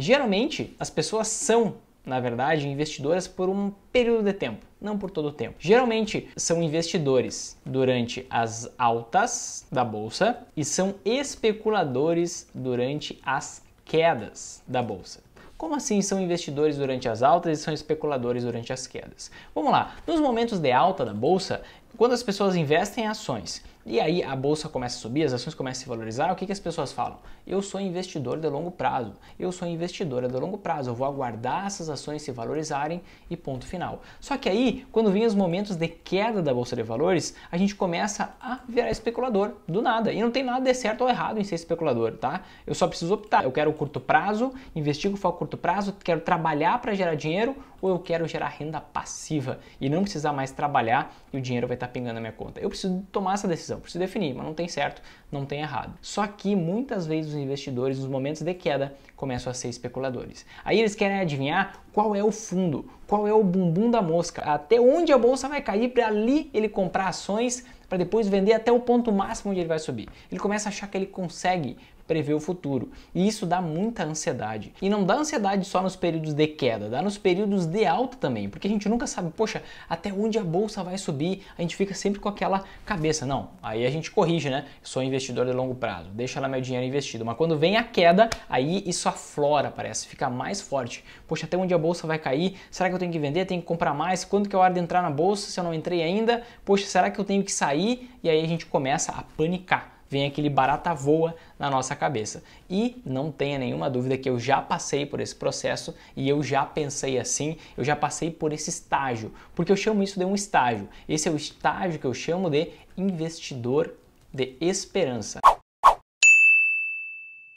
Geralmente, as pessoas são, na verdade, investidoras por um período de tempo, não por todo o tempo. Geralmente, são investidores durante as altas da bolsa e são especuladores durante as quedas da bolsa. Como assim são investidores durante as altas e são especuladores durante as quedas? Vamos lá. Nos momentos de alta da bolsa, quando as pessoas investem em ações e aí a bolsa começa a subir, as ações começam a se valorizar, o que, que as pessoas falam? Eu sou investidor de longo prazo, eu sou investidora de longo prazo, eu vou aguardar essas ações se valorizarem e ponto final. Só que aí, quando vêm os momentos de queda da bolsa de valores, a gente começa a virar especulador do nada. E não tem nada de certo ou errado em ser especulador, tá? Eu só preciso optar. Eu quero curto prazo, investigo com curto prazo, quero trabalhar para gerar dinheiro ou eu quero gerar renda passiva e não precisar mais trabalhar e o dinheiro vai estar Tá pingando na minha conta? Eu preciso tomar essa decisão, preciso definir, mas não tem certo, não tem errado. Só que muitas vezes os investidores, nos momentos de queda, começam a ser especuladores. Aí eles querem adivinhar qual é o fundo, qual é o bumbum da mosca, até onde a bolsa vai cair para ali ele comprar ações para depois vender até o ponto máximo onde ele vai subir. Ele começa a achar que ele consegue prever o futuro. E isso dá muita ansiedade. E não dá ansiedade só nos períodos de queda, dá nos períodos de alta também, porque a gente nunca sabe, poxa, até onde a bolsa vai subir. A gente fica sempre com aquela cabeça. Não, aí a gente corrige, né? Sou investidor investidor de longo prazo, deixa lá meu dinheiro investido. Mas quando vem a queda, aí isso aflora, parece, fica mais forte. Poxa, até onde a bolsa vai cair? Será que eu tenho que vender? Tenho que comprar mais? Quando que é a hora de entrar na bolsa se eu não entrei ainda? Poxa, será que eu tenho que sair? E aí a gente começa a panicar vem aquele barata voa na nossa cabeça. E não tenha nenhuma dúvida que eu já passei por esse processo e eu já pensei assim, eu já passei por esse estágio, porque eu chamo isso de um estágio. Esse é o estágio que eu chamo de investidor de esperança.